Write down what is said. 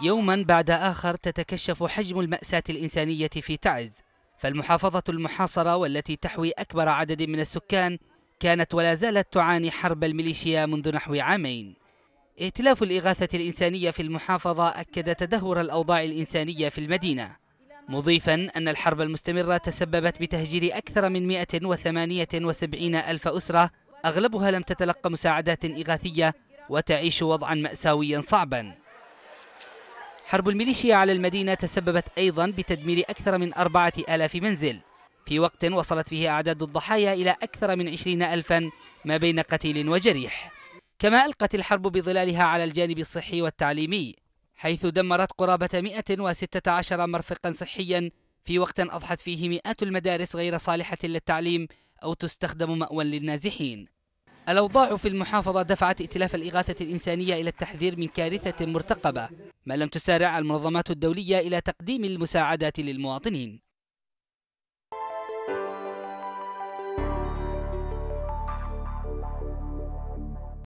يوما بعد آخر تتكشف حجم المأساة الإنسانية في تعز فالمحافظة المحاصرة والتي تحوي أكبر عدد من السكان كانت ولا زالت تعاني حرب الميليشيا منذ نحو عامين ائتلاف الإغاثة الإنسانية في المحافظة أكد تدهور الأوضاع الإنسانية في المدينة مضيفا أن الحرب المستمرة تسببت بتهجير أكثر من 178 ألف أسرة أغلبها لم تتلق مساعدات إغاثية وتعيش وضعا مأساويا صعبا حرب الميليشيا على المدينة تسببت أيضا بتدمير أكثر من أربعة آلاف منزل في وقت وصلت فيه أعداد الضحايا إلى أكثر من عشرين ألفا ما بين قتيل وجريح كما ألقت الحرب بظلالها على الجانب الصحي والتعليمي حيث دمرت قرابة 116 مرفقا صحيا في وقت أضحت فيه مئات المدارس غير صالحة للتعليم أو تستخدم مأوى للنازحين الأوضاع في المحافظة دفعت ائتلاف الإغاثة الإنسانية إلى التحذير من كارثة مرتقبة ما لم تسارع المنظمات الدولية إلى تقديم المساعدات للمواطنين